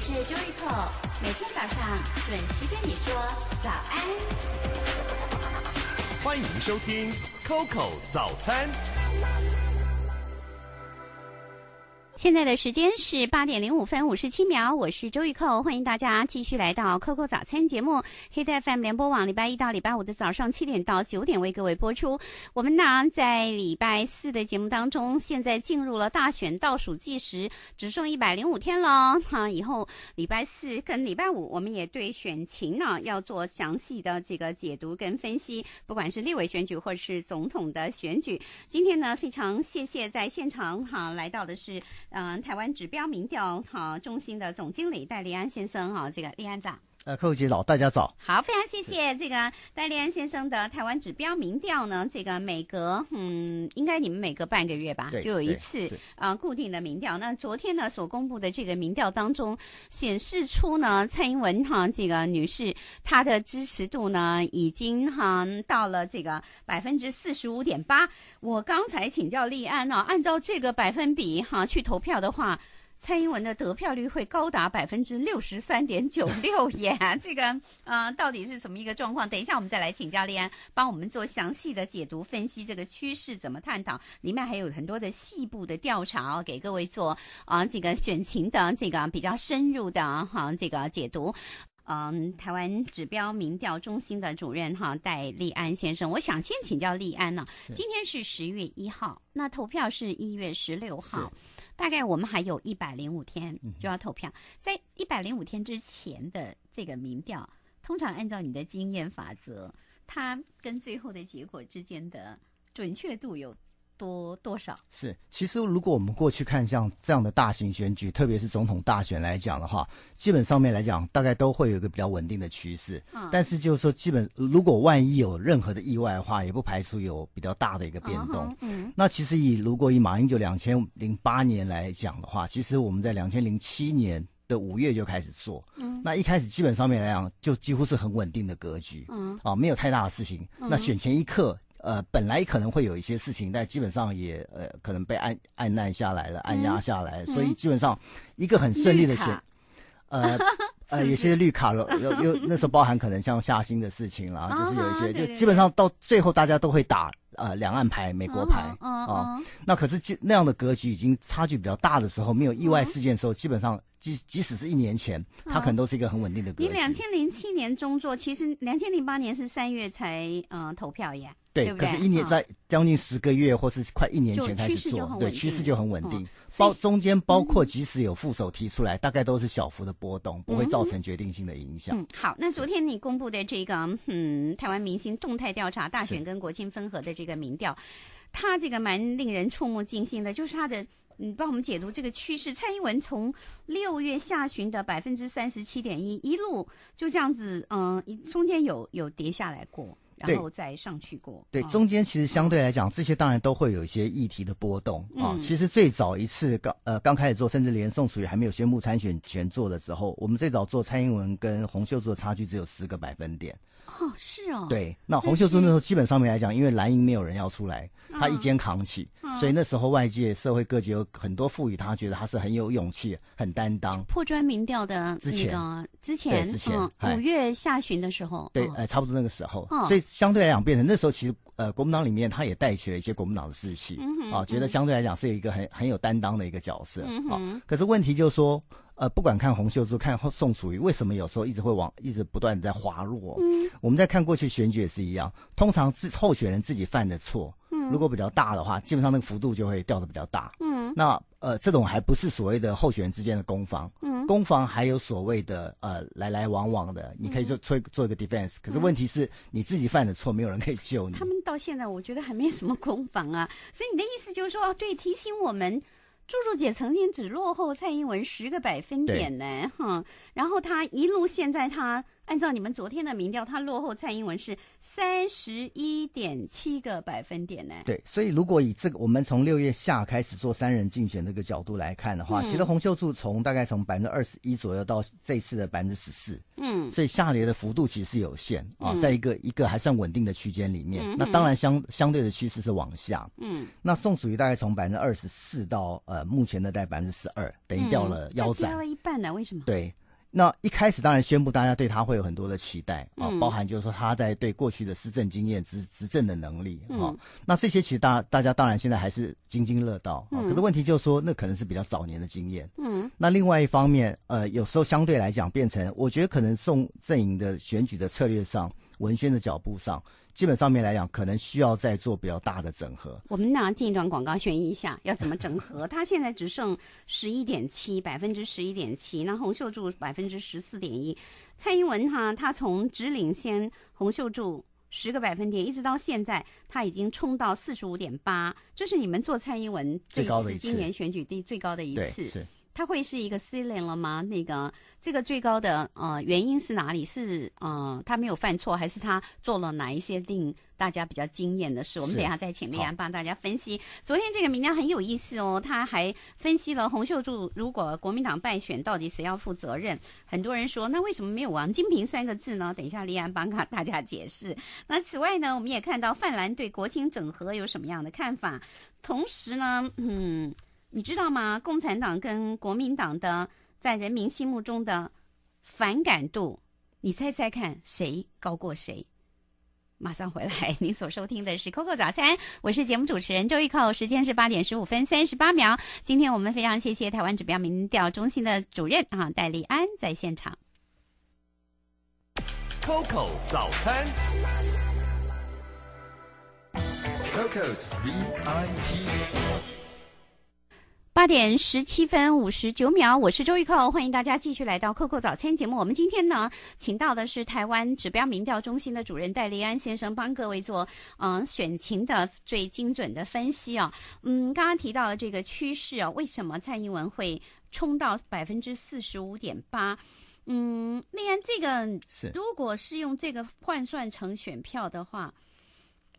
我是 j o 蔻，y c o 每天早上准时跟你说早安。欢迎收听 Coco 早餐。现在的时间是八点零五分五十七秒，我是周玉蔻，欢迎大家继续来到 Coco 早餐节目，黑带 FM 联播网，礼拜一到礼拜五的早上七点到九点为各位播出。我们呢在礼拜四的节目当中，现在进入了大选倒数计时，只剩一百零五天了啊！以后礼拜四跟礼拜五，我们也对选情呢要做详细的这个解读跟分析，不管是立委选举或者是总统的选举。今天呢，非常谢谢在现场哈来到的是。嗯，台湾指标民调哈中心的总经理戴立安先生哈，这个立安长。呃，寇记者，大家早。好，非常谢谢这个戴立安先生的台湾指标民调呢，这个每隔嗯，应该你们每隔半个月吧，就有一次啊固定的民调。那昨天呢所公布的这个民调当中，显示出呢蔡英文哈这个女士她的支持度呢已经哈到了这个百分之四十五点八。我刚才请教立安呢，按照这个百分比哈去投票的话。蔡英文的得票率会高达百分之六十三点九六耶！这个啊，到底是什么一个状况？等一下我们再来请教练帮我们做详细的解读分析这个趋势怎么探讨，里面还有很多的细部的调查哦，给各位做啊这个选情的这个比较深入的哈这个解读。嗯，台湾指标民调中心的主任哈戴立安先生，我想先请教立安呢。今天是十月一号，那投票是一月十六号，大概我们还有一百零五天就要投票。在一百零五天之前的这个民调，通常按照你的经验法则，它跟最后的结果之间的准确度有？多多少是，其实如果我们过去看像这样的大型选举，特别是总统大选来讲的话，基本上面来讲大概都会有一个比较稳定的趋势。但是就是说，基本如果万一有任何的意外的话，也不排除有比较大的一个变动。那其实以如果以马英九两千零八年来讲的话，其实我们在两千零七年的五月就开始做，那一开始基本上面来讲就几乎是很稳定的格局，嗯，啊，没有太大的事情。那选前一刻。呃，本来可能会有一些事情，但基本上也呃，可能被按按捺下来了，按压下来，所以基本上一个很顺利的选，呃 呃，有些绿卡了，又又 那时候包含可能像夏新的事情了，就是有一些，就基本上到最后大家都会打呃两岸牌、美国牌啊。那可是就那样的格局已经差距比较大的时候，没有意外事件的时候，基本上即即使是一年前，它可能都是一个很稳定的格局。你两千零七年中作，其实两千零八年是三月才嗯投票呀。对，可是一年在将近十个月，或是快一年前开始做，对，趋势就很稳定。包中间包括即使有副手提出来，大概都是小幅的波动，不会造成决定性的影响。嗯，好，那昨天你公布的这个嗯台湾明星动态调查大选跟国庆分合的这个民调，它这个蛮令人触目惊心的，就是它的你帮我们解读这个趋势，蔡英文从六月下旬的百分之三十七点一一路就这样子嗯中间有有跌下来过。然后再上去过，对，中间其实相对来讲，这些当然都会有一些议题的波动啊。其实最早一次刚呃刚开始做，甚至连宋楚瑜还没有宣布参选前做的时候，我们最早做蔡英文跟洪秀柱的差距只有十个百分点。哦，是哦。对，那洪秀柱那时候基本上面来讲，因为蓝营没有人要出来，他一肩扛起，所以那时候外界社会各界有很多赋予他，觉得他是很有勇气、很担当。破砖民调的那个之前，对之前五月下旬的时候，对，呃，差不多那个时候。哦，所以相对来讲，变成那时候其实呃，国民党里面他也带起了一些国民党的士气啊，觉得相对来讲是有一个很很有担当的一个角色啊。可是问题就是说。呃，不管看洪秀柱看宋楚瑜，为什么有时候一直会往一直不断在滑落？嗯，我们在看过去选举也是一样，通常自候选人自己犯的错，嗯，如果比较大的话，基本上那个幅度就会掉的比较大，嗯，那呃，这种还不是所谓的候选人之间的攻防，嗯，攻防还有所谓的呃来来往往的，你可以做做做一个 defense，可是问题是你自己犯的错，没有人可以救你。他们到现在我觉得还没什么攻防啊，所以你的意思就是说，对，提醒我们。柱柱姐曾经只落后蔡英文十个百分点呢，哈，然后她一路现在她按照你们昨天的民调，她落后蔡英文是三十一点七个百分点呢。对，所以如果以这个我们从六月下开始做三人竞选这个角度来看的话，其实洪秀柱从大概从百分之二十一左右到这次的百分之十四，嗯，所以下跌的幅度其实有限啊，在一个一个还算稳定的区间里面。那当然相相对的趋势是往下，嗯，那宋楚瑜大概从百分之二十四到呃。目前的在百分之十二，等于掉了腰斩，掉了一半呢？为什么？对，那一开始当然宣布，大家对他会有很多的期待啊，包含就是说他在对过去的施政经验、执执政的能力啊，那这些其实大大家当然现在还是津津乐道。可是问题就是说，那可能是比较早年的经验。嗯，那另外一方面，呃，有时候相对来讲，变成我觉得可能宋阵营的选举的策略上，文宣的脚步上。基本上面来讲，可能需要再做比较大的整合。我们呢，进一段广告宣一下，要怎么整合？他 现在只剩十一点七百分之十一点七，那洪秀柱百分之十四点一，蔡英文哈，他从只领先洪秀柱十个百分点，一直到现在，他已经冲到四十五点八，这是你们做蔡英文这次今年选举第最高的一次。他会是一个 n 恋了吗？那个这个最高的呃原因是哪里？是呃他没有犯错，还是他做了哪一些令大家比较惊艳的事？我们等一下再请立安帮大家分析。昨天这个民调很有意思哦，他还分析了洪秀柱如果国民党败选，到底谁要负责任？很多人说，那为什么没有王金平三个字呢？等一下立安帮大大家解释。那此外呢，我们也看到范蓝对国情整合有什么样的看法？同时呢，嗯。你知道吗？共产党跟国民党的在人民心目中的反感度，你猜猜看谁高过谁？马上回来，您 所收听的是 Coco 早餐，我是节目主持人周玉蔻，时间是八点十五分三十八秒。今天我们非常谢谢台湾指标民调中心的主任啊戴立安在现场。Coco 早餐，Coco's V I T。八点十七分五十九秒，我是周玉扣，欢迎大家继续来到扣扣早餐节目。我们今天呢，请到的是台湾指标民调中心的主任戴立安先生，帮各位做嗯选情的最精准的分析啊。嗯，刚刚提到的这个趋势啊，为什么蔡英文会冲到百分之四十五点八？嗯，立安，这个如果是用这个换算成选票的话，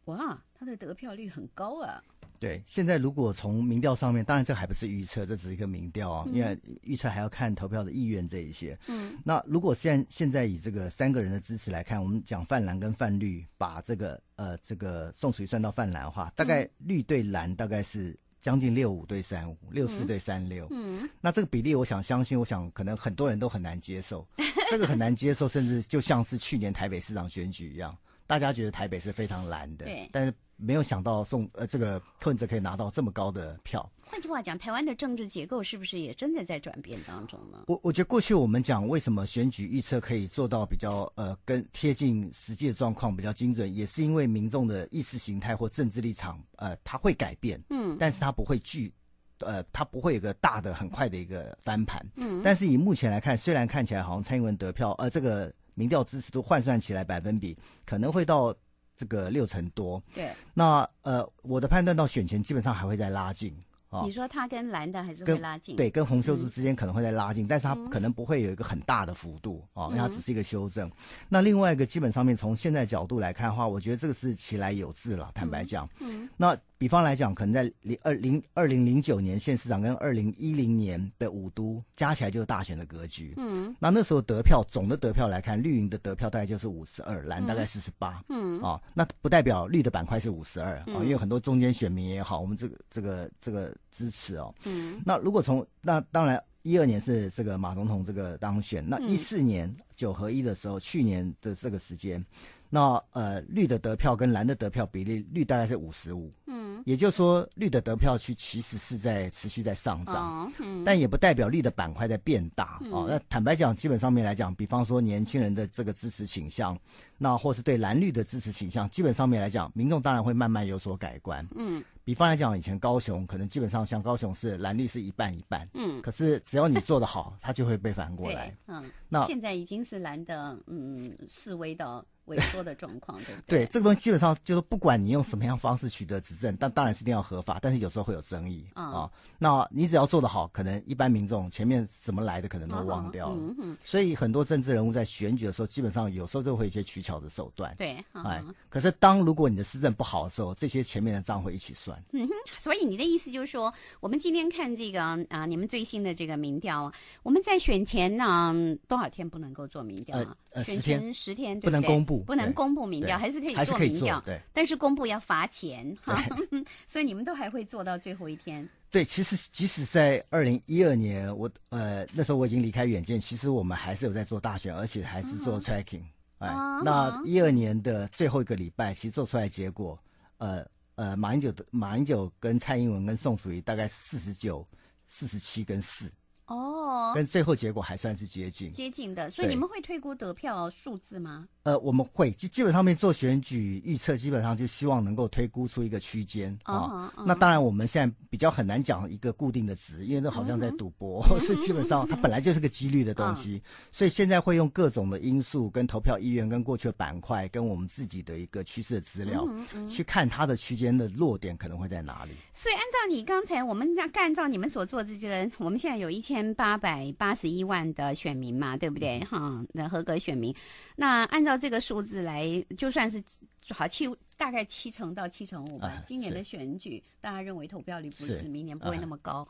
哇，他的得票率很高啊。对，现在如果从民调上面，当然这还不是预测，这只是一个民调啊。因为预测还要看投票的意愿这一些。嗯。那如果现现在以这个三个人的支持来看，我们讲泛蓝跟泛绿，把这个呃这个送水算到泛蓝的话，大概绿对蓝大概是将近六五对三五，六四对三六。嗯。那这个比例，我想相信，我想可能很多人都很难接受，这个很难接受，甚至就像是去年台北市长选举一样，大家觉得台北是非常蓝的。对。但是。没有想到送呃这个困子可以拿到这么高的票。换句话讲，台湾的政治结构是不是也真的在转变当中呢？我我觉得过去我们讲为什么选举预测可以做到比较呃跟贴近实际的状况比较精准，也是因为民众的意识形态或政治立场呃它会改变，嗯，但是它不会巨，呃它不会有个大的很快的一个翻盘，嗯，但是以目前来看，虽然看起来好像蔡英文得票呃这个民调支持度换算起来百分比可能会到。这个六成多，对，那呃，我的判断到选前基本上还会再拉近哦、你说他跟蓝的还是会拉近？对，跟红袖子之间可能会再拉近，但是他可能不会有一个很大的幅度哦，因为它只是一个修正。那另外一个基本上面，从现在角度来看的话，我觉得这个是其来有志了，坦白讲，嗯，那。比方来讲，可能在零二零二零零九年县市长跟二零一零年的五都加起来就是大选的格局。嗯，那那时候得票总的得票来看，绿营的得票大概就是五十二，蓝大概四十八。嗯，啊，那不代表绿的板块是五十二啊，因为很多中间选民也好，我们这个这个这个支持哦。嗯，那如果从那当然一二年是这个马总统这个当选，那一四年九合一的时候，去年的这个时间。那呃，绿的得票跟蓝的得票比例，绿大概是五十五，嗯，也就是说，绿的得票区其实是在持续在上涨，哦，但也不代表绿的板块在变大哦。那坦白讲，基本上面来讲，比方说年轻人的这个支持倾向，那或是对蓝绿的支持倾向，基本上面来讲，民众当然会慢慢有所改观，嗯。比方来讲，以前高雄可能基本上像高雄是蓝绿是一半一半，嗯，可是只要你做的好，它就会被反过来，嗯。那现在已经是蓝的，嗯，示威的。萎缩的状况，对不对？对这个东西基本上就是不管你用什么样方式取得执政，但当然是一定要合法，但是有时候会有争议啊。那你只要做得好，可能一般民众前面怎么来的可能都忘掉了。所以很多政治人物在选举的时候，基本上有时候就会一些取巧的手段。对，哎，可是当如果你的施政不好的时候，这些前面的账会一起算。嗯哼，所以你的意思就是说，我们今天看这个啊，你们最新的这个民调，我们在选前呢多少天不能够做民调啊？呃，十天，十天不能公布。不能公布民调，还是可以做民调，但是公布要罚钱哈。所以你们都还会做到最后一天。对，其实即使在二零一二年，我呃那时候我已经离开远见，其实我们还是有在做大选，而且还是做 tracking。哎，那一二年的最后一个礼拜，其实做出来结果，呃呃，马英九的马英九跟蔡英文跟宋楚瑜大概四十九、四十七跟四。哦，但最后结果还算是接近接近的，所以你们会推估得票数字吗？呃，我们会基基本上面做选举预测，基本上就希望能够推估出一个区间啊。那当然我们现在比较很难讲一个固定的值，因为这好像在赌博，是基本上它本来就是个几率的东西。所以现在会用各种的因素跟投票意愿、跟过去的板块、跟我们自己的一个趋势的资料，去看它的区间的落点可能会在哪里。所以按照你刚才我们那按照你们所做的这个，我们现在有一千。千八百八十一万的选民嘛，对不对哈？那合格选民，那按照这个数字来，就算是好七，大概七成到七成五吧。今年的选举，大家认为投票率不是，明年不会那么高。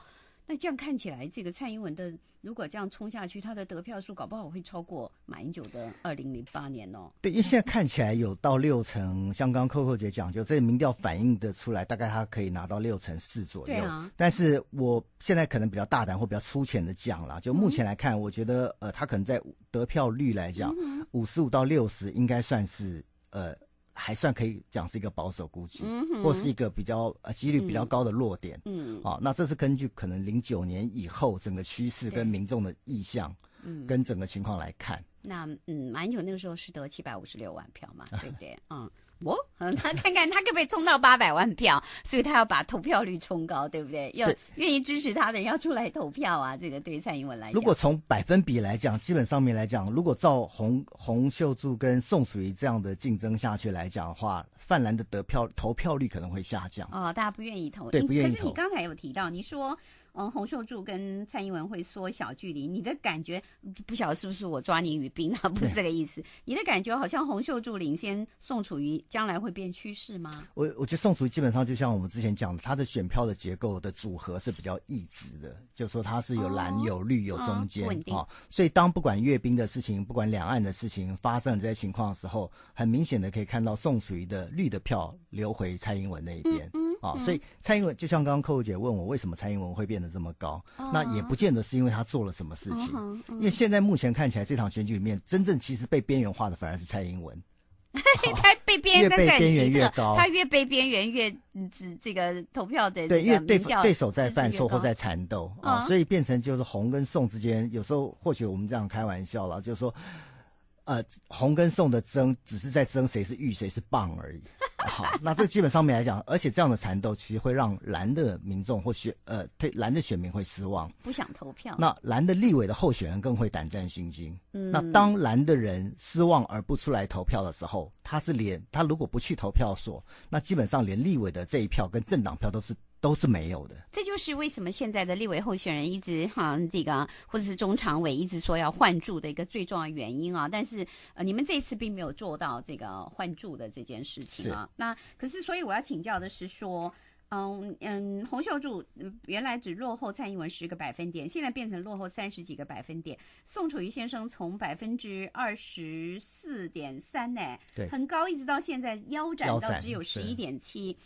那这样看起来，这个蔡英文的如果这样冲下去，他的得票数搞不好会超过马英九的二零零八年哦。对，因为现在看起来有到六成，像刚 o 扣扣姐讲，就这民调反映的出来，大概他可以拿到六成四左右。对啊。但是我现在可能比较大胆或比较粗浅的讲啦，就目前来看，我觉得呃，他可能在得票率来讲，五十五到六十应该算是呃。还算可以讲是一个保守估计，或是一个比较呃几率比较高的弱点。嗯，啊，那这是根据可能零九年以后整个趋势跟民众的意向，嗯，跟整个情况来看。那嗯，马英九那个时候是得七百五十六万票嘛，对不对？嗯。我，他看看他可不可以冲到八百万票，所以他要把投票率冲高，对不对？要愿意支持他的人要出来投票啊！这个对蔡英文来讲，如果从百分比来讲，基本上面来讲，如果照洪洪秀柱跟宋楚瑜这样的竞争下去来讲的话，泛蓝的得票投票率可能会下降。哦，大家不愿意投，对，不愿意投。可是你刚才有提到，你说。嗯，洪秀柱跟蔡英文会缩小距离，你的感觉不晓得是不是我抓你于冰啊？不是这个意思，你的感觉好像洪秀柱领先宋楚瑜，将来会变趋势吗？我我觉得宋楚瑜基本上就像我们之前讲的，他的选票的结构的组合是比较一致的，就说他是有蓝有绿有中间啊，所以当不管阅兵的事情，不管两岸的事情发生这些情况的时候，很明显的可以看到宋楚瑜的绿的票流回蔡英文那一边。啊，所以蔡英文就像刚刚寇姐问我，为什么蔡英文会变得这么高？那也不见得是因为他做了什么事情，因为现在目前看起来，这场选举里面真正其实被边缘化的反而是蔡英文。他被边缘，越被边缘越高，他越被边缘越只这个投票的对，因为对对手在犯错或在缠斗啊，所以变成就是红跟宋之间，有时候或许我们这样开玩笑了，就是说，呃，红跟宋的争只是在争谁是玉，谁是棒而已。好，那这基本上面来讲，而且这样的缠斗其实会让蓝的民众或选呃对蓝的选民会失望，不想投票。那蓝的立委的候选人更会胆战心惊。嗯，那当蓝的人失望而不出来投票的时候，他是连他如果不去投票所，那基本上连立委的这一票跟政党票都是。都是没有的，这就是为什么现在的立委候选人一直哈这个，或者是中常委一直说要换住的一个最重要原因啊。但是呃，你们这次并没有做到这个换住的这件事情啊。那可是，所以我要请教的是说，嗯嗯，洪秀柱原来只落后蔡英文十个百分点，现在变成落后三十几个百分点。宋楚瑜先生从百分之二十四点三呢，对，很高，一直到现在腰斩到只有十一点七。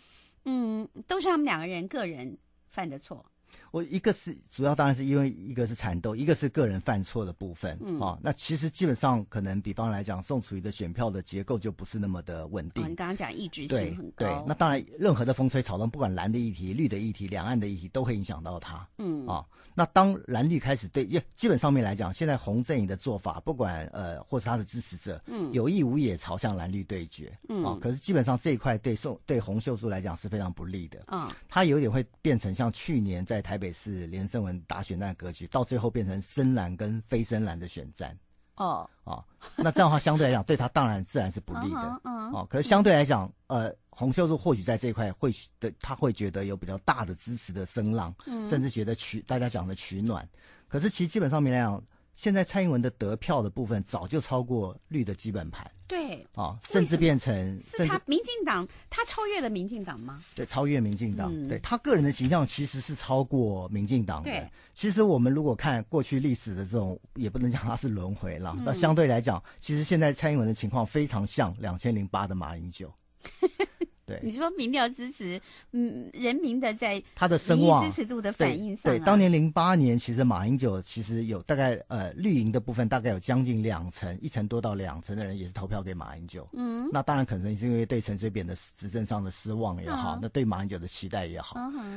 嗯，都是他们两个人个人犯的错。我一个是主要当然是因为一个是蚕斗，一个是个人犯错的部分啊。那其实基本上可能比方来讲，宋楚瑜的选票的结构就不是那么的稳定。你刚刚讲意志性很高。对，那当然任何的风吹草动，不管蓝的议题、绿的议题、两岸的议题，都会影响到他。嗯啊，那当蓝绿开始对，耶，基本上面来讲，现在红阵营的做法，不管呃，或是他的支持者，嗯，有意无意朝向蓝绿对决。嗯啊，可是基本上这一块对宋对洪秀柱来讲是非常不利的。嗯，他有点会变成像去年在台北。也是连胜文打选战格局，到最后变成深蓝跟非深蓝的选战哦哦，那这样的话相对来讲对他当然自然是不利的，嗯，哦，可是相对来讲，呃，洪秀柱或许在这一块会的，他会觉得有比较大的支持的声浪，甚至觉得取大家讲的取暖，可是其实基本上面来讲。现在蔡英文的得票的部分早就超过绿的基本盘，对，啊，甚至变成是他民进党，他超越了民进党吗？对，超越民进党，对他个人的形象其实是超过民进党的。其实我们如果看过去历史的这种，也不能讲他是轮回了。那相对来讲，其实现在蔡英文的情况非常像两千零八的马英九。对你说，民调支持嗯人民的在他的声望、支持度的反应上，对当年零八年，其实马英九其实有大概呃绿营的部分大概有将近两成，一成多到两成的人也是投票给马英九，嗯，那当然可能是因为对陈水扁的执政上的失望也好，那对马英九的期待也好，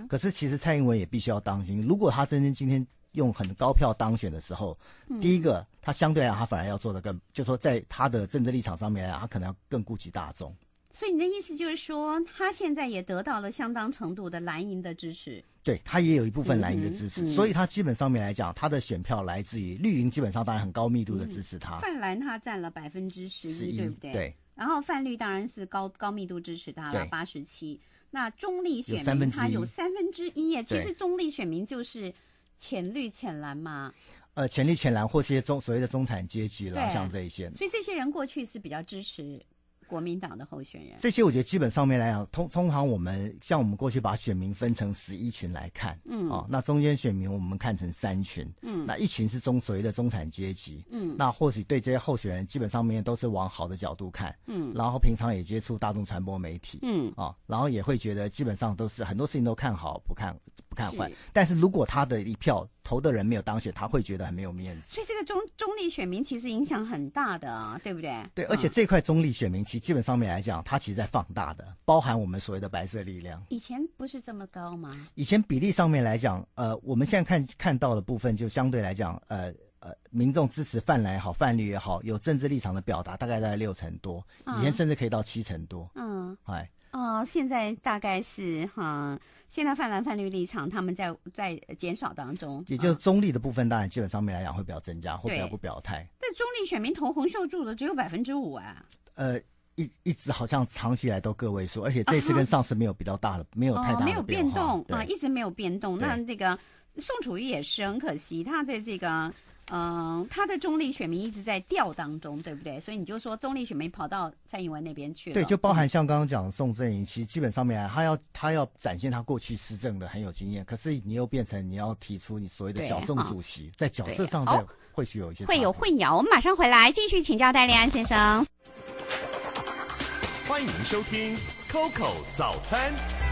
可是其实蔡英文也必须要当心，如果他真正今天用很高票当选的时候，第一个他相对来他反而要做的更，就说在他的政治立场上面来，他可能要更顾及大众。所以你的意思就是说，他现在也得到了相当程度的蓝营的支持。对，他也有一部分蓝营的支持，所以他基本上面来讲，他的选票来自于绿营，基本上当然很高密度的支持他。泛蓝他占了百分之十一，对不对？对。然后泛绿当然是高高密度支持他，了，八十七。那中立选民他有三分之一，其实中立选民就是浅绿、浅蓝嘛。呃，浅绿、浅蓝或些中所谓的中产阶级啦，像这一些。所以这些人过去是比较支持。国民党的候选人，这些我觉得基本上面来讲，通通常我们像我们过去把选民分成十一群来看，嗯，啊，那中间选民我们看成三群，嗯，那一群是中所谓的中产阶级，嗯，那或许对这些候选人基本上面都是往好的角度看，嗯，然后平常也接触大众传播媒体，嗯，啊，然后也会觉得基本上都是很多事情都看好不看不看坏，但是如果他的一票。投的人没有当选，他会觉得很没有面子。所以这个中中立选民其实影响很大的啊，对不对？对，而且这块中立选民其实基本上面来讲，它其实在放大的，包含我们所谓的白色力量。以前不是这么高吗？以前比例上面来讲，呃，我们现在看看到的部分就相对来讲，呃呃，民众支持泛蓝也好，泛绿也好，有政治立场的表达大概在六成多，以前甚至可以到七成多。嗯，哎。啊，现在大概是哈，现在泛蓝、泛绿立场他们在在减少当中，也就是中立的部分，当然基本上来讲会比较增加，或比较不表态。但中立选民投洪秀柱的只有百分之五啊。呃，一一直好像长期以来都个位数，而且这次跟上次没有比较大的，没有太大没有变动啊，一直没有变动。那这个宋楚瑜也是很可惜，他的这个。嗯，他的中立选民一直在调当中，对不对？所以你就说中立选民跑到蔡英文那边去了。对，就包含像刚刚讲宋振英，其实基本上没他要他要展现他过去施政的很有经验，可是你又变成你要提出你所谓的小宋主席，在角色上在会是有一些会有混淆。我们马上回来，继续请教戴立安先生。欢迎收听 Coco 早餐。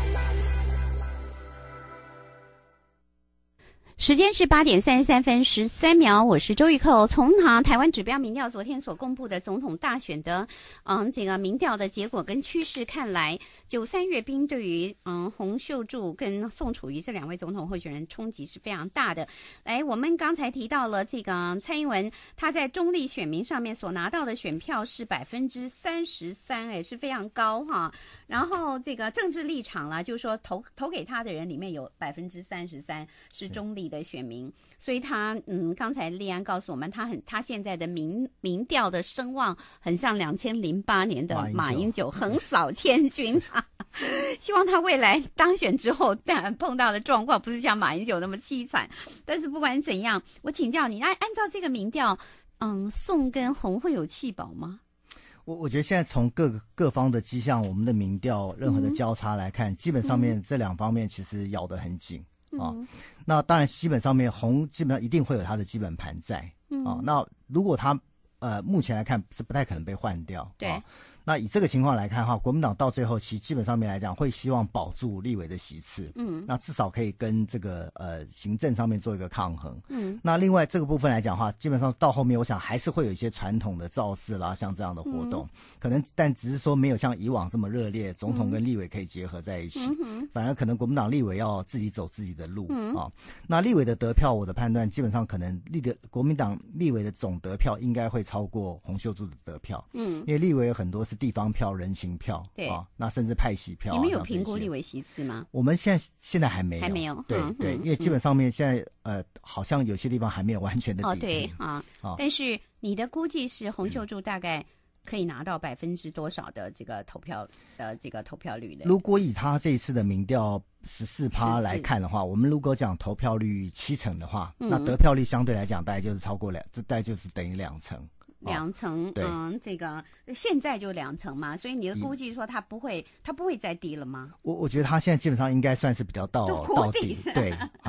时间是八点三十三分十三秒，我是周玉蔻。从啊台湾指标民调昨天所公布的总统大选的嗯这个民调的结果跟趋势看来。九三阅兵对于嗯洪秀柱跟宋楚瑜这两位总统候选人冲击是非常大的。来，我们刚才提到了这个蔡英文，他在中立选民上面所拿到的选票是百分之三十三，哎，是非常高哈。然后这个政治立场啦，就是说投投给他的人里面有百分之三十三是中立的选民，所以他嗯，刚才立安告诉我们，他很他现在的民民调的声望很像两千零八年的马英九 横扫千军啊。希望他未来当选之后，但碰到的状况不是像马英九那么凄惨。但是不管怎样，我请教你，按按照这个民调，嗯，宋跟红会有弃保吗？我我觉得现在从各各方的迹象，我们的民调任何的交叉来看，基本上面这两方面其实咬得很紧啊。那当然，基本上面红基本上一定会有它的基本盘在啊。那如果他呃目前来看是不太可能被换掉，对。那以这个情况来看，哈，国民党到最后其实基本上面来讲，会希望保住立委的席次。嗯。那至少可以跟这个呃行政上面做一个抗衡。嗯。那另外这个部分来讲，的话，基本上到后面，我想还是会有一些传统的造势啦，像这样的活动，可能但只是说没有像以往这么热烈，总统跟立委可以结合在一起，反而可能国民党立委要自己走自己的路啊。那立委的得票，我的判断基本上可能立的国民党立委的总得票应该会超过洪秀柱的得票。嗯。因为立委有很多是。地方票、人情票，对啊，那甚至派系票。你们有评估立维西斯吗？我们现在现在还没有，还没有。对对，因为基本上面现在呃，好像有些地方还没有完全的。哦，对啊，但是你的估计是洪秀柱大概可以拿到百分之多少的这个投票的这个投票率呢？如果以他这一次的民调十四趴来看的话，我们如果讲投票率七成的话，那得票率相对来讲大概就是超过两，这大概就是等于两成。两层，嗯，这个现在就两层嘛，所以你的估计说它不会，它不会再低了吗？我我觉得它现在基本上应该算是比较到到底对，对。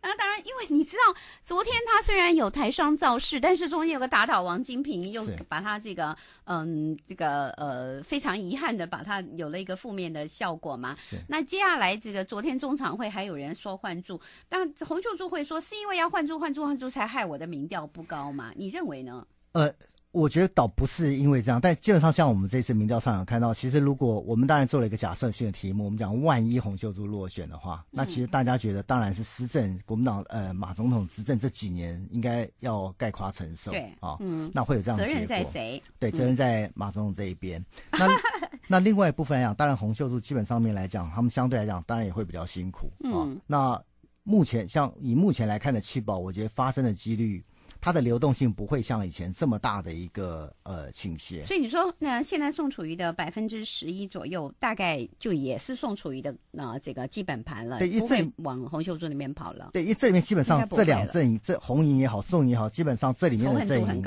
那当然，因为你知道，昨天它虽然有台商造势，但是中间有个打倒王金平，又把它这个，嗯，这个呃，非常遗憾的把它有了一个负面的效果嘛。是。那接下来这个昨天中场会还有人说换注，但洪秀柱会说是因为要换注，换注换注才害我的民调不高嘛？你认为呢？呃，我觉得倒不是因为这样，但基本上像我们这次民调上有看到，其实如果我们当然做了一个假设性的题目，我们讲万一洪秀柱落选的话，那其实大家觉得当然是施政国民党呃马总统执政这几年应该要盖夸承受对啊，那会有这样责任在谁？对，责任在马总统这一边。那 那另外一部分来讲，当然洪秀柱基本上面来讲，他们相对来讲当然也会比较辛苦啊。那目前像以目前来看的七宝，我觉得发生的几率。它的流动性不会像以前这么大的一个呃倾斜，所以你说那现在宋楚瑜的百分之十一左右，大概就也是宋楚瑜的那这个基本盘了，对，一阵往洪秀柱那边跑了。对，一阵这里面基本上这两阵营，这红营也好，宋也好，基本上这里面的阵营。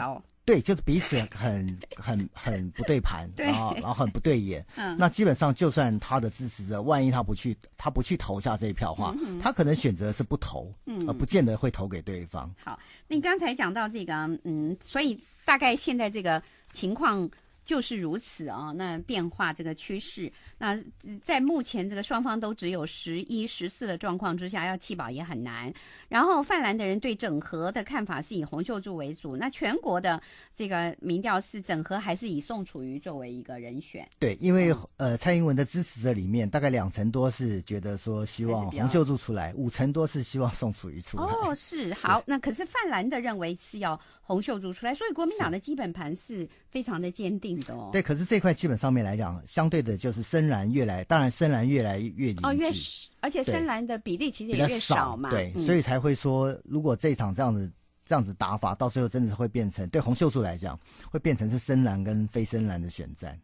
对，就是彼此很、很、很不对盘，然后、然后很不对眼。那基本上，就算他的支持者，万一他不去，他不去投下这一票话，他可能选择是不投，而不见得会投给对方。好，你刚才讲到这个，嗯，所以大概现在这个情况。就是如此啊！那变化这个趋势，那在目前这个双方都只有十一、十四的状况之下，要弃保也很难。然后泛蓝的人对整合的看法是以洪秀柱为主，那全国的这个民调是整合还是以宋楚瑜作为一个人选？对，因为呃，蔡英文的支持者里面大概两成多是觉得说希望洪秀柱出来，五成多是希望宋楚瑜出来。哦，是好，那可是泛蓝的认为是要洪秀柱出来，所以国民党的基本盘是非常的坚定。对，可是这块基本上面来讲，相对的就是深蓝越来，当然深蓝越来越哦，越是而且深蓝的比例其实也越少嘛，对，所以才会说，如果这场这样子这样子打法，到最后真的是会变成对红秀树来讲，会变成是深蓝跟非深蓝的选战。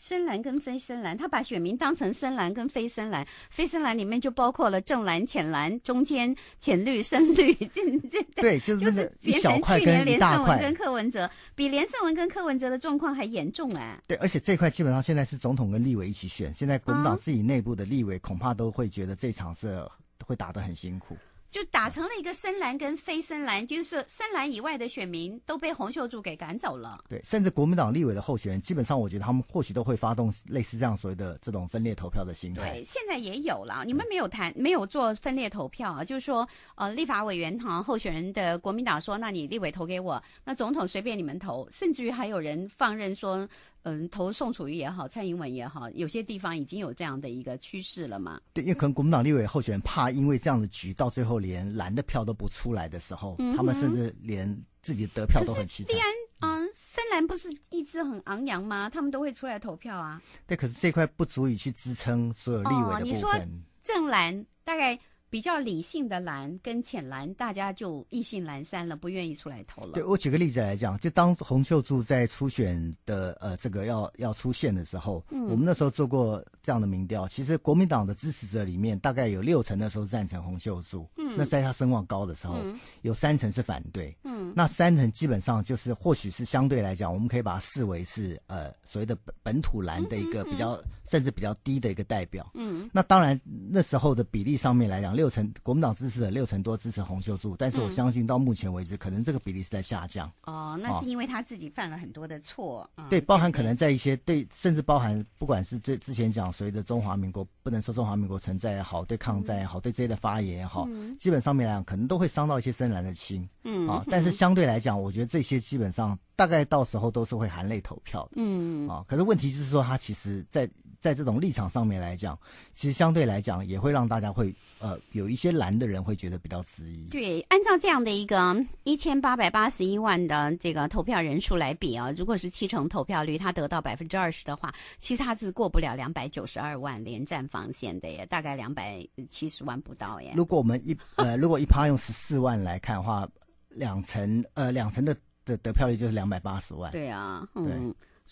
深蓝跟非深蓝，他把选民当成深蓝跟非深蓝，非深蓝里面就包括了正蓝、浅蓝、中间、浅绿、深绿，这这。对，就是就是。连去年连胜文跟柯文哲，比连胜文跟柯文哲的状况还严重啊。对，而且这块基本上现在是总统跟立委一起选，现在国民党自己内部的立委恐怕都会觉得这场是会打得很辛苦。就打成了一个深蓝跟非深蓝，就是深蓝以外的选民都被洪秀柱给赶走了。对，甚至国民党立委的候选人，基本上我觉得他们或许都会发动类似这样所谓的这种分裂投票的心态。对，现在也有了。你们没有谈，没有做分裂投票啊？就是说，呃，立法委员啊，候选人的国民党说，那你立委投给我，那总统随便你们投。甚至于还有人放任说，嗯，投宋楚瑜也好，蔡英文也好，有些地方已经有这样的一个趋势了嘛？对，因为可能国民党立委候选人怕因为这样的局到最后。连蓝的票都不出来的时候，他们甚至连自己得票都很奇。虽然嗯，深蓝不是意志很昂扬吗？他们都会出来投票啊。对，可是这块不足以去支撑所有立委的部分。正蓝大概。比较理性的蓝跟浅蓝，大家就意兴阑珊了，不愿意出来投了。对我举个例子来讲，就当洪秀柱在初选的呃这个要要出现的时候，嗯，我们那时候做过这样的民调，其实国民党的支持者里面大概有六成那时候赞成洪秀柱，嗯，那在他声望高的时候，有三成是反对，嗯，那三成基本上就是或许是相对来讲，我们可以把它视为是呃所谓的本本土蓝的一个比较甚至比较低的一个代表，嗯，那当然那时候的比例上面来讲。六成国民党支持者，六成多支持洪秀柱，但是我相信到目前为止，可能这个比例是在下降。哦，那是因为他自己犯了很多的错。对，包含可能在一些对，甚至包含不管是最之前讲所谓的中华民国，不能说中华民国存在也好，对抗战也好，对这些的发言也好，基本上面来讲，可能都会伤到一些深蓝的心。嗯，啊，但是相对来讲，我觉得这些基本上大概到时候都是会含泪投票的。嗯，啊，可是问题是说，他其实，在。在这种立场上面来讲，其实相对来讲也会让大家会呃有一些蓝的人会觉得比较迟疑。对，按照这样的一个一千八百八十一万的这个投票人数来比啊，如果是七成投票率，他得到百分之二十的话，其他是过不了两百九十二万连战防线的耶，大概两百七十万不到耶。如果我们一呃，如果一趴用十四万来看的话，两成呃两成的的得票率就是两百八十万。对啊，对。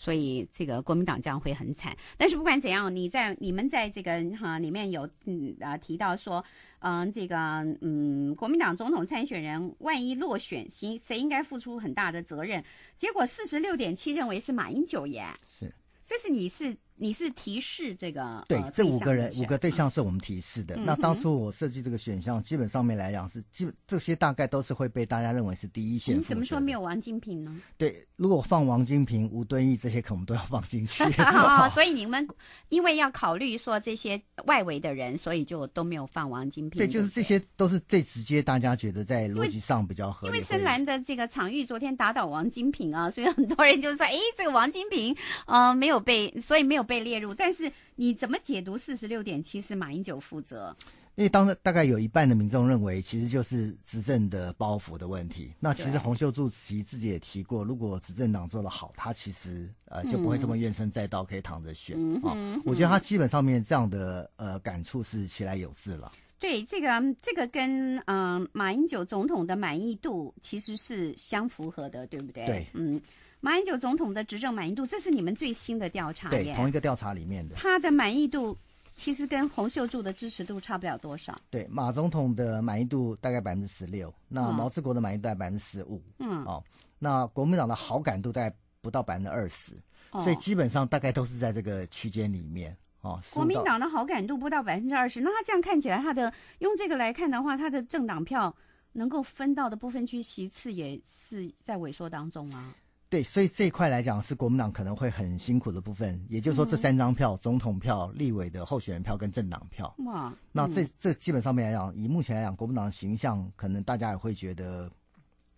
所以这个国民党将会很惨，但是不管怎样，你在你们在这个哈里面有嗯啊提到说，嗯这个嗯国民党总统参选人万一落选，谁谁应该付出很大的责任？结果四十六点七认为是马英九耶，是，这是你是。你是提示这个？对，这五个人五个对象是我们提示的。那当初我设计这个选项，基本上面来讲是基，这些大概都是会被大家认为是第一线。你怎么说没有王金平呢？对，如果放王金平、吴敦义这些，可能都要放进去。所以你们因为要考虑说这些外围的人，所以就都没有放王金平。对，就是这些都是最直接，大家觉得在逻辑上比较合理。因为深蓝的这个场域昨天打倒王金平啊，所以很多人就说：“哎，这个王金平啊，没有被，所以没有。”被列入，但是你怎么解读四十六点七是马英九负责？因为当大概有一半的民众认为，其实就是执政的包袱的问题。那其实洪秀柱其实自己也提过，如果执政党做的好，他其实呃就不会这么怨声载道，可以躺着选啊。我觉得他基本上面这样的呃感触是起来有致了。对，这个这个跟嗯马英九总统的满意度其实是相符合的，对不对？对，嗯。马英九总统的执政满意度，这是你们最新的调查对，同一个调查里面的，他的满意度其实跟洪秀柱的支持度差不了多少。对，马总统的满意度大概百分之十六，那毛治国的满意度百分之十五。嗯，哦，那国民党的好感度大概不到百分之二十，所以基本上大概都是在这个区间里面哦。国民党的好感度不到百分之二十，那他这样看起来，他的用这个来看的话，他的政党票能够分到的部分区其次也是在萎缩当中啊。对，所以这一块来讲是国民党可能会很辛苦的部分。也就是说，这三张票——总统票、立委的候选人票跟政党票。哇！那这这基本上面来讲，以目前来讲，国民党的形象可能大家也会觉得，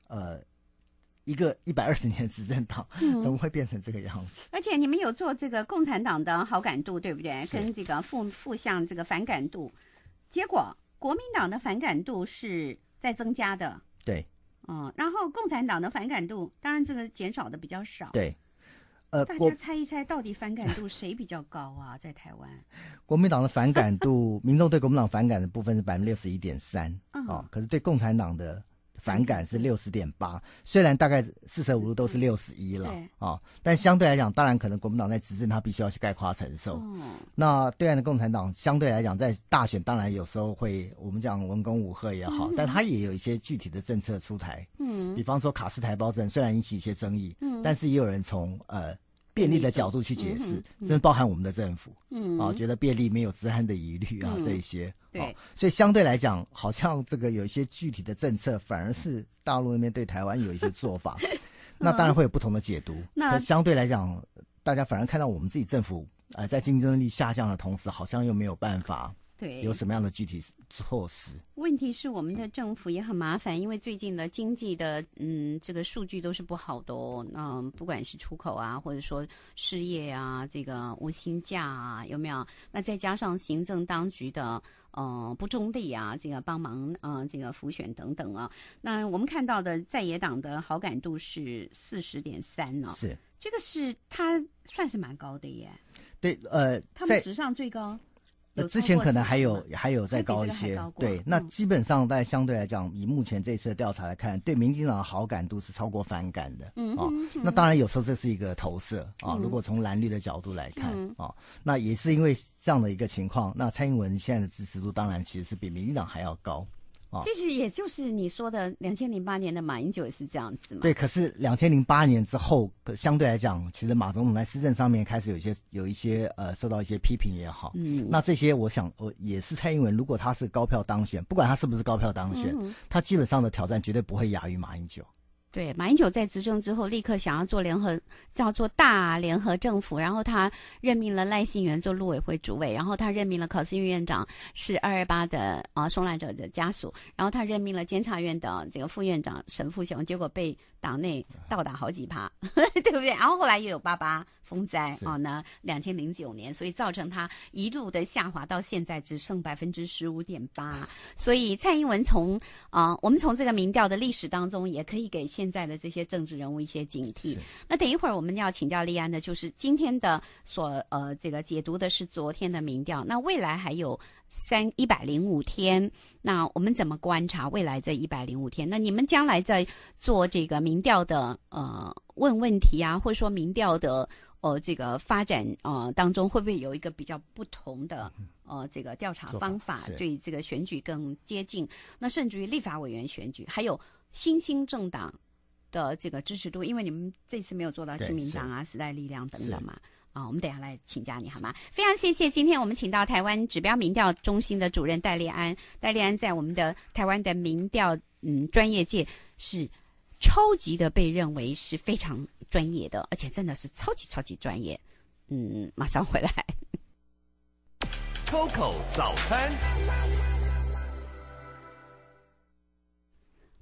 呃，一个一百二十年执政党怎么会变成这个样子？而且你们有做这个共产党的好感度，对不对？跟这个负负向这个反感度，结果国民党的反感度是在增加的。对。嗯，然后共产党的反感度，当然这个减少的比较少。对，呃，大家猜一猜，到底反感度谁比较高啊？在台湾，国民党的反感度，民众对国民党反感的部分是百分之六十一点三，啊，可是对共产党的。反感是六十点八，虽然大概四舍五入都是六十一了啊，但相对来讲，当然可能国民党在执政，他必须要去概括承受。那对岸的共产党相对来讲，在大选当然有时候会我们讲文攻武赫也好，但他也有一些具体的政策出台，嗯，比方说卡斯台包政虽然引起一些争议，嗯，但是也有人从呃。便利的角度去解释，甚至包含我们的政府，嗯，啊，觉得便利没有治安的疑虑啊，这一些，对，所以相对来讲，好像这个有一些具体的政策，反而是大陆那边对台湾有一些做法，那当然会有不同的解读。那相对来讲，大家反而看到我们自己政府，啊，在竞争力下降的同时，好像又没有办法。对，有什么样的具体措施？问题是我们的政府也很麻烦，因为最近的经济的嗯这个数据都是不好的，哦。嗯，不管是出口啊，或者说失业啊，这个无薪价啊有没有？那再加上行政当局的嗯不中立啊，这个帮忙啊，这个浮选等等啊，那我们看到的在野党的好感度是四十点三呢，是这个是他算是蛮高的耶，对，呃，他们史上最高。那之前可能还有还有再高一些，对，那基本上在相对来讲，以目前这次的调查来看，对民进党的好感度是超过反感的，嗯啊，那当然有时候这是一个投射啊。如果从蓝绿的角度来看啊，那也是因为这样的一个情况，那蔡英文现在的支持度当然其实是比民进党还要高。就是，也就是你说的，两千零八年的马英九也是这样子嘛？对。可是两千零八年之后，相对来讲，其实马总统在施政上面开始有一些，有一些呃，受到一些批评也好。嗯。那这些，我想，我也是蔡英文。如果他是高票当选，不管他是不是高票当选，他基本上的挑战绝对不会亚于马英九。对马英九在执政之后，立刻想要做联合，叫做大联合政府。然后他任命了赖信元做陆委会主委，然后他任命了考斯院院长是二二八的啊，受难者的家属。然后他任命了监察院的这个副院长沈富雄，结果被党内倒打好几趴，对不对？然后后来又有八八风灾啊，那两千零九年，所以造成他一路的下滑到现在只剩百分之十五点八。所以蔡英文从啊，我们从这个民调的历史当中也可以给现在的这些政治人物一些警惕。那等一会儿我们要请教立安的，就是今天的所呃这个解读的是昨天的民调。那未来还有三一百零五天，那我们怎么观察未来这一百零五天？那你们将来在做这个民调的呃问问题啊，或者说民调的呃这个发展呃当中，会不会有一个比较不同的呃这个调查方法，对这个选举更接近？那甚至于立法委员选举，还有新兴政党。的这个支持度，因为你们这次没有做到新民党啊、时代力量等等嘛，啊，我们等下来请教你好吗？非常谢谢，今天我们请到台湾指标民调中心的主任戴立安，戴立安在我们的台湾的民调嗯专业界是超级的被认为是非常专业的，而且真的是超级超级专业。嗯，马上回来。Coco 早餐。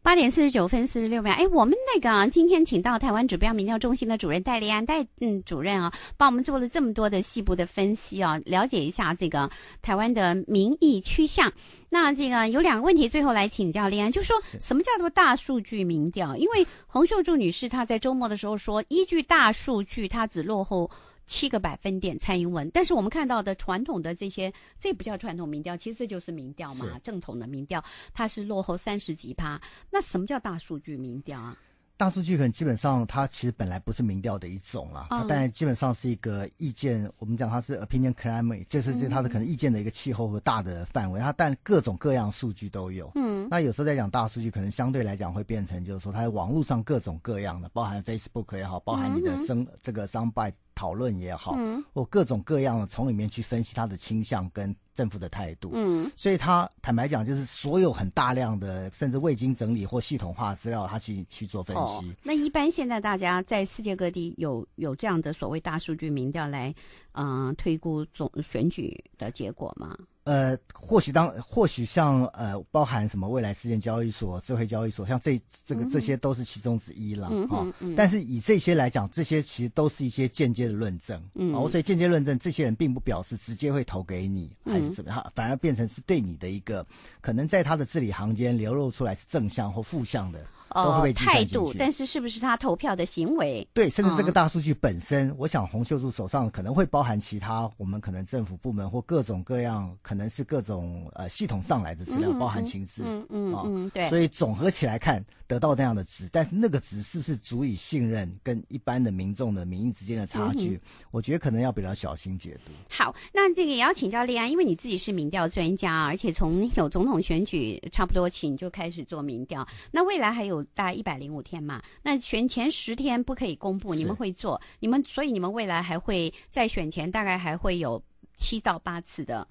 八点四十九分四十六秒，哎，我们那个今天请到台湾指标民调中心的主任戴丽安戴嗯主任啊，帮我们做了这么多的细部的分析啊，了解一下这个台湾的民意趋向。那这个有两个问题，最后来请教丽安，就说什么叫做大数据民调？因为洪秀柱女士她在周末的时候说，依据大数据，她只落后。七个百分点，蔡英文。但是我们看到的传统的这些，这不叫传统民调，其实这就是民调嘛，正统的民调，它是落后三十几趴。那什么叫大数据民调啊？大数据可能基本上它其实本来不是民调的一种啦，但基本上是一个意见。我们讲它是 opinion climate，就是它的可能意见的一个气候和大的范围。它但各种各样数据都有。嗯，那有时候在讲大数据，可能相对来讲会变成就是说，它网络上各种各样的，包含 Facebook 也好，包含你的生这个商 buy。讨论也好，或各种各样的从里面去分析他的倾向跟政府的态度，嗯，所以他坦白讲，就是所有很大量的甚至未经整理或系统化资料，他去去做分析。那一般现在大家在世界各地有有这样的所谓大数据民调来，嗯，推估总选举的结果吗？呃，或许当或许像呃，包含什么未来事件交易所、智慧交易所，像这这个这些都是其中之一了啊。但是以这些来讲，这些其实都是一些间接的论证，嗯。所以间接论证，这些人并不表示直接会投给你还是怎么样，反而变成是对你的一个可能在他的字里行间流露出来是正向或负向的。哦，态度，但是是不是他投票的行为？对，甚至这个大数据本身，我想洪秀柱手上可能会包含其他，我们可能政府部门或各种各样，可能是各种呃系统上来的资料，包含情资，嗯嗯，对，所以总合起来看得到那样的值，但是那个值是不是足以信任跟一般的民众的民意之间的差距？我觉得可能要比较小心解读。好，那这个也要请教立安，因为你自己是民调专家，而且从有总统选举差不多起就开始做民调，那未来还有？大概一百零五天嘛，那选前十天不可以公布，你们会做？你们所以你们未来还会在选前大概还会有七到八次的，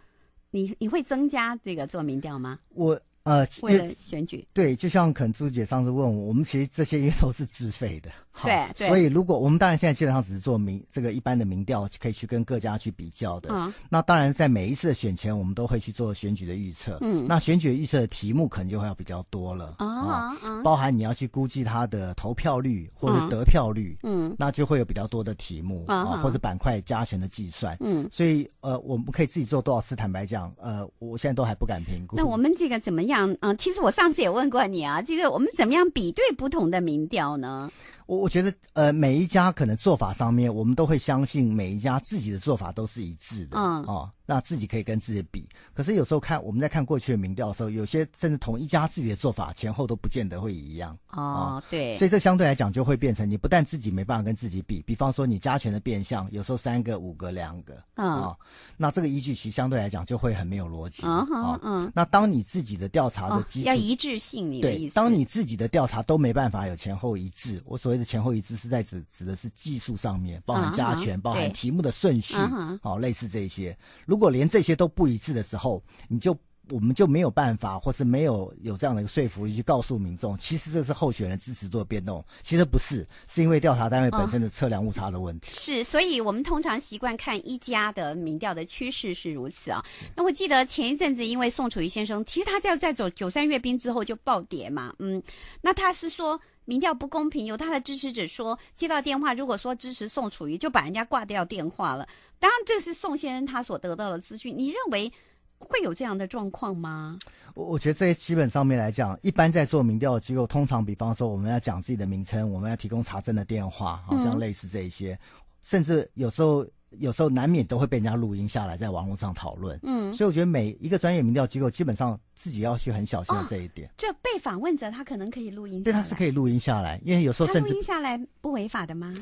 你你会增加这个做民调吗？我呃，为了选举，对，就像肯朱姐上次问我，我们其实这些也都是自费的。对，所以如果我们当然现在基本上只是做民这个一般的民调，可以去跟各家去比较的。嗯，那当然在每一次的选前，我们都会去做选举的预测。嗯，那选举预测的题目可能就会要比较多了啊，包含你要去估计他的投票率或者得票率。嗯，那就会有比较多的题目啊，或者板块加权的计算。嗯，所以呃，我们可以自己做多少次？坦白讲，呃，我现在都还不敢评估。那我们这个怎么样？嗯，其实我上次也问过你啊，这个我们怎么样比对不同的民调呢？我。我觉得，呃，每一家可能做法上面，我们都会相信每一家自己的做法都是一致的，嗯啊。那自己可以跟自己比，可是有时候看我们在看过去的民调的时候，有些甚至同一家自己的做法前后都不见得会一样哦，对，所以这相对来讲就会变成你不但自己没办法跟自己比，比方说你加权的变相，有时候三个、五个、两个啊，那这个依据其实相对来讲就会很没有逻辑啊。嗯，那当你自己的调查的基要一致性，你的意思？对，当你自己的调查都没办法有前后一致，我所谓的前后一致是在指指的是技术上面，包含加权，包含题目的顺序，好，类似这些。如如果连这些都不一致的时候，你就我们就没有办法，或是没有有这样的一个说服力去告诉民众，其实这是候选人支持做变动，其实不是，是因为调查单位本身的测量误差的问题。是，所以我们通常习惯看一家的民调的趋势是如此啊。那我记得前一阵子，因为宋楚瑜先生，其实他在在走九三阅兵之后就暴跌嘛，嗯，那他是说。民调不公平，有他的支持者说接到电话，如果说支持宋楚瑜，就把人家挂掉电话了。当然，这是宋先生他所得到的资讯。你认为会有这样的状况吗？我我觉得在基本上面来讲，一般在做民调的机构，通常比方说我们要讲自己的名称，我们要提供查证的电话，好像类似这一些，甚至有时候。有时候难免都会被人家录音下来，在网络上讨论。嗯，所以我觉得每一个专业民调机构，基本上自己要去很小心这一点。就被访问者他可能可以录音，对他是可以录音下来，因为有时候甚至录音下来不违法的吗？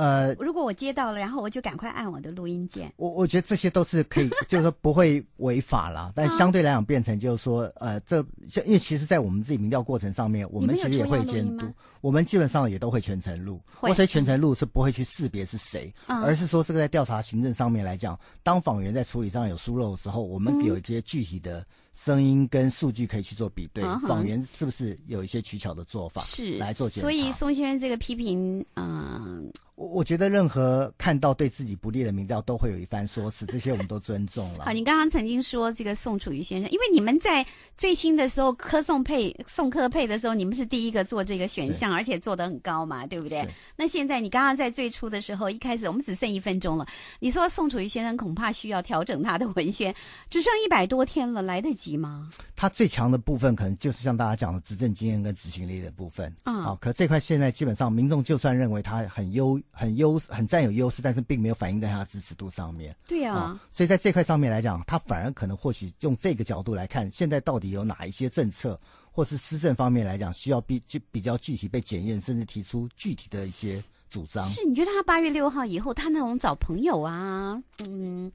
呃，如果我接到了，然后我就赶快按我的录音键。我我觉得这些都是可以，就是说不会违法啦，但相对来讲变成就是说，呃，这因为其实在我们自己民调过程上面，我们其实也会监督，我们基本上也都会全程录，或以全程录是不会去识别是谁，而是说这个在调查行政上面来讲，当访员在处理上有疏漏的时候，我们有一些具体的。声音跟数据可以去做比对，访员是不是有一些取巧的做法？是来做检查。所以宋先生这个批评，嗯，我我觉得任何看到对自己不利的民调都会有一番说辞，这些我们都尊重了。好，你刚刚曾经说这个宋楚瑜先生，因为你们在最新的时候科宋配宋科配的时候，你们是第一个做这个选项，而且做的很高嘛，对不对？那现在你刚刚在最初的时候，一开始我们只剩一分钟了，你说宋楚瑜先生恐怕需要调整他的文宣，只剩一百多天了，来得及。吗？他最强的部分可能就是像大家讲的执政经验跟执行力的部分啊。好，可这块现在基本上民众就算认为他很优、很优、很占有优势，但是并没有反映在他支持度上面。对啊，所以在这块上面来讲，他反而可能或许用这个角度来看，现在到底有哪一些政策或是施政方面来讲需要比就比较具体被检验，甚至提出具体的一些主张。是，你觉得他八月六号以后，他那种找朋友啊，嗯。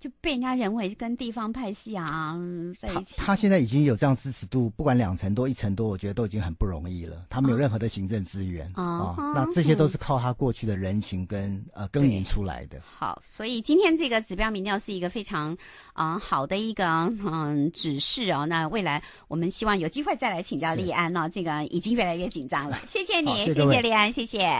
就被人家认为跟地方派系啊在一起。他他现在已经有这样支持度，不管两成多、一成多，我觉得都已经很不容易了。他没有任何的行政资源啊，那这些都是靠他过去的人情跟呃耕耘出来的。好，所以今天这个指标民调是一个非常啊好的一个嗯指示哦。那未来我们希望有机会再来请教立安呢，这个已经越来越紧张了。谢谢你，谢谢立安，谢谢。